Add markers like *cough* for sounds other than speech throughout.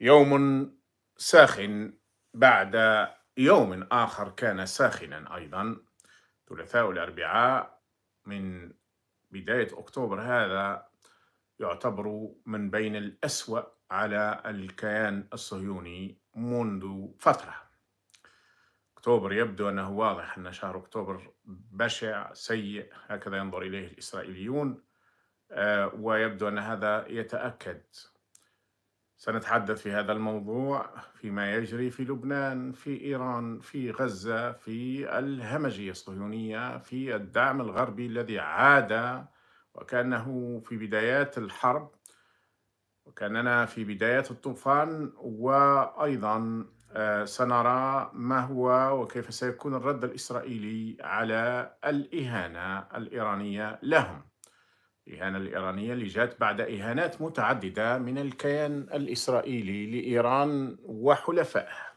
يوم ساخن بعد يوم آخر كان ساخنا أيضا ثلاثاء الأربعاء من بداية أكتوبر هذا يعتبر من بين الأسوأ على الكيان الصهيوني منذ فترة أكتوبر يبدو أنه واضح أن شهر أكتوبر بشع سيء هكذا ينظر إليه الإسرائيليون آه، ويبدو أن هذا يتأكد سنتحدث في هذا الموضوع فيما يجري في لبنان في إيران في غزة في الهمجية الصهيونية في الدعم الغربي الذي عاد وكأنه في بدايات الحرب وكأننا في بداية الطوفان وأيضا آه، سنرى ما هو وكيف سيكون الرد الإسرائيلي على الإهانة الإيرانية لهم الإهانة الإيرانية اللي جاءت بعد إهانات متعددة من الكيان الإسرائيلي لإيران وحلفائها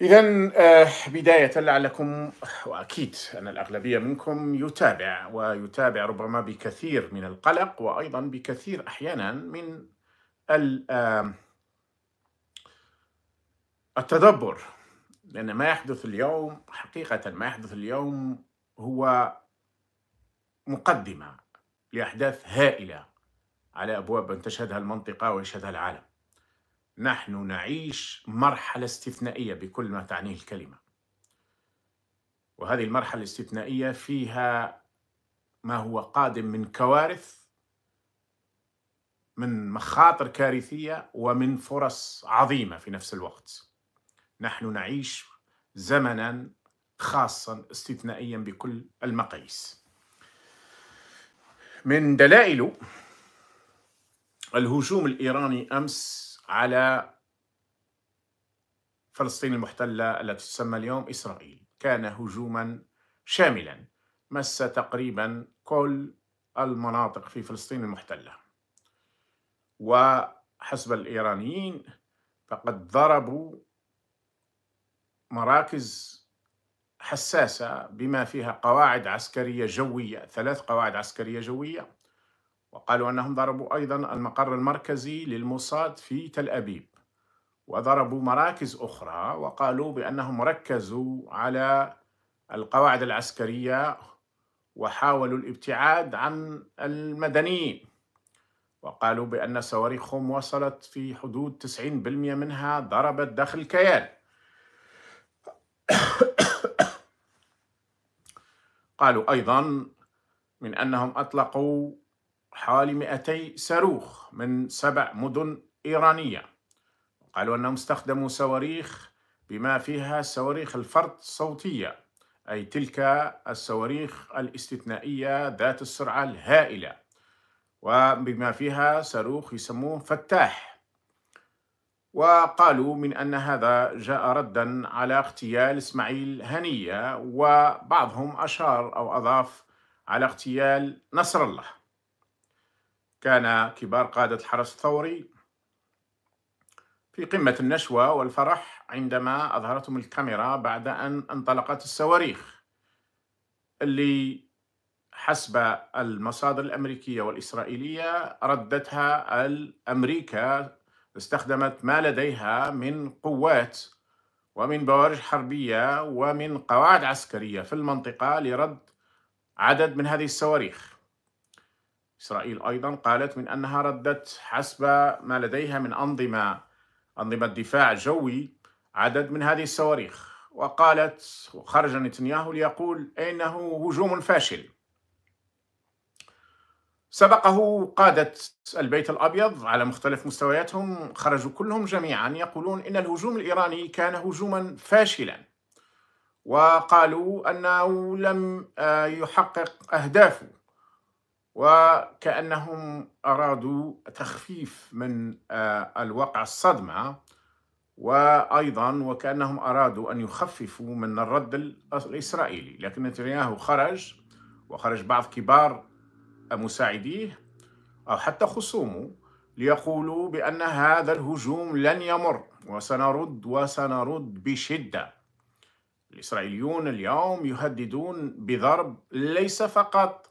إذا آه، بداية لعلكم وأكيد أن الأغلبية منكم يتابع ويتابع ربما بكثير من القلق وأيضا بكثير أحيانا من التدبر لأن ما يحدث اليوم حقيقة ما يحدث اليوم هو مقدمة لأحداث هائلة على أبواب أن تشهدها المنطقة ويشهدها العالم نحن نعيش مرحلة استثنائية بكل ما تعنيه الكلمة وهذه المرحلة الاستثنائية فيها ما هو قادم من كوارث من مخاطر كارثية ومن فرص عظيمة في نفس الوقت نحن نعيش زمنا خاصا استثنائيا بكل المقاييس من دلائل الهجوم الإيراني أمس على فلسطين المحتلة التي تسمى اليوم إسرائيل كان هجوما شاملا مس تقريبا كل المناطق في فلسطين المحتلة وحسب الإيرانيين فقد ضربوا مراكز حساسة بما فيها قواعد عسكرية جوية ثلاث قواعد عسكرية جوية وقالوا أنهم ضربوا أيضا المقر المركزي للموساد في تل أبيب وضربوا مراكز أخرى وقالوا بأنهم ركزوا على القواعد العسكرية وحاولوا الابتعاد عن المدنيين وقالوا بأن صواريخهم وصلت في حدود 90% منها ضربت داخل الكيان قالوا أيضا من أنهم أطلقوا حوالي 200 صاروخ من سبع مدن إيرانية قالوا أنهم استخدموا صواريخ بما فيها صواريخ الفرد الصوتية أي تلك الصواريخ الاستثنائية ذات السرعة الهائلة وبما فيها صاروخ يسموه فتاح وقالوا من أن هذا جاء ردا على اغتيال إسماعيل هنية وبعضهم أشار أو أضاف على اغتيال نصر الله كان كبار قادة الحرس الثوري في قمة النشوة والفرح عندما أظهرتهم الكاميرا بعد أن انطلقت الصواريخ اللي حسب المصادر الأمريكية والإسرائيلية ردتها الأمريكا استخدمت ما لديها من قوات ومن بوارج حربية ومن قواعد عسكرية في المنطقة لرد عدد من هذه الصواريخ إسرائيل أيضا قالت من أنها ردت حسب ما لديها من أنظمة أنظمة دفاع جوي عدد من هذه الصواريخ وقالت وخرج نتنياهو ليقول إنه هجوم فاشل سبقه قادة البيت الأبيض على مختلف مستوياتهم خرجوا كلهم جميعا يقولون إن الهجوم الإيراني كان هجوما فاشلا وقالوا أنه لم آه، يحقق أهدافه وكأنهم أرادوا تخفيف من آه، الوقع الصدمة وأيضا وكأنهم أرادوا أن يخففوا من الرد الإسرائيلي لكن نتنياهو خرج وخرج بعض كبار مساعديه أو حتى خصومه ليقولوا بأن هذا الهجوم لن يمر وسنرد وسنرد بشدة الإسرائيليون اليوم يهددون بضرب ليس فقط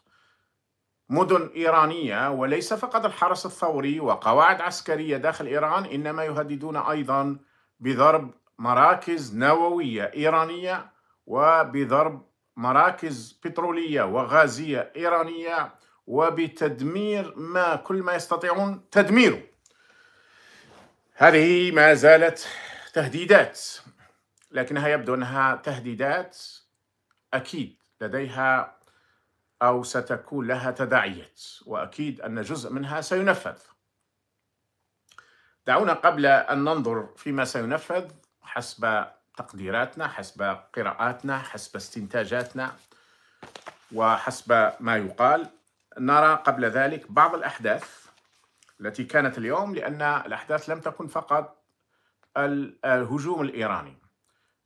مدن إيرانية وليس فقط الحرس الثوري وقواعد عسكرية داخل إيران إنما يهددون أيضا بضرب مراكز نووية إيرانية وبضرب مراكز بترولية وغازية إيرانية وبتدمير ما كل ما يستطيعون تدميره هذه ما زالت تهديدات لكنها يبدو انها تهديدات اكيد لديها او ستكون لها تداعيات واكيد ان جزء منها سينفذ دعونا قبل ان ننظر فيما سينفذ حسب تقديراتنا حسب قراءاتنا حسب استنتاجاتنا وحسب ما يقال نرى قبل ذلك بعض الأحداث التي كانت اليوم لأن الأحداث لم تكن فقط الهجوم الإيراني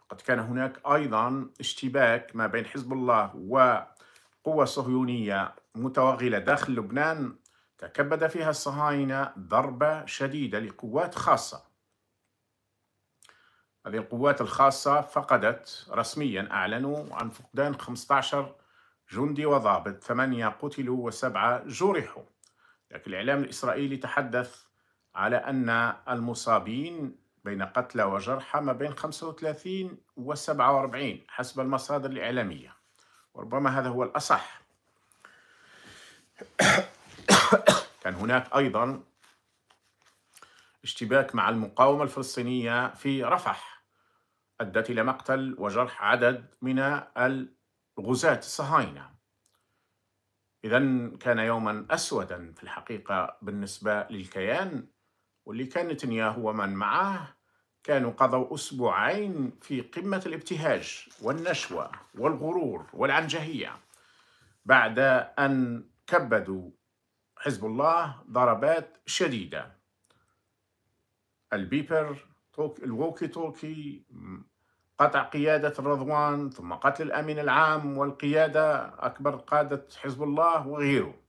قد كان هناك أيضا اشتباك ما بين حزب الله وقوة صهيونية متوغلة داخل لبنان تكبد فيها الصهاينة ضربة شديدة لقوات خاصة هذه القوات الخاصة فقدت رسميا أعلنوا عن فقدان 15 جندي وضابط ثمانية قتلوا وسبعة جرحوا لكن الإعلام الإسرائيلي تحدث على أن المصابين بين قتلى وجرحى ما بين 35 و 47 حسب المصادر الإعلامية وربما هذا هو الأصح *coughs* كان هناك أيضا اشتباك مع المقاومة الفلسطينية في رفح أدت إلى مقتل وجرح عدد من غزاة الصهاينة إذا كان يوما أسودا في الحقيقة بالنسبة للكيان واللي كان نتنياهو ومن معاه كانوا قضوا أسبوعين في قمة الابتهاج والنشوة والغرور والعنجهية بعد أن كبدوا حزب الله ضربات شديدة البيبر الووكي توكي قطع قيادة الرضوان ثم قتل الأمين العام والقيادة أكبر قادة حزب الله وغيره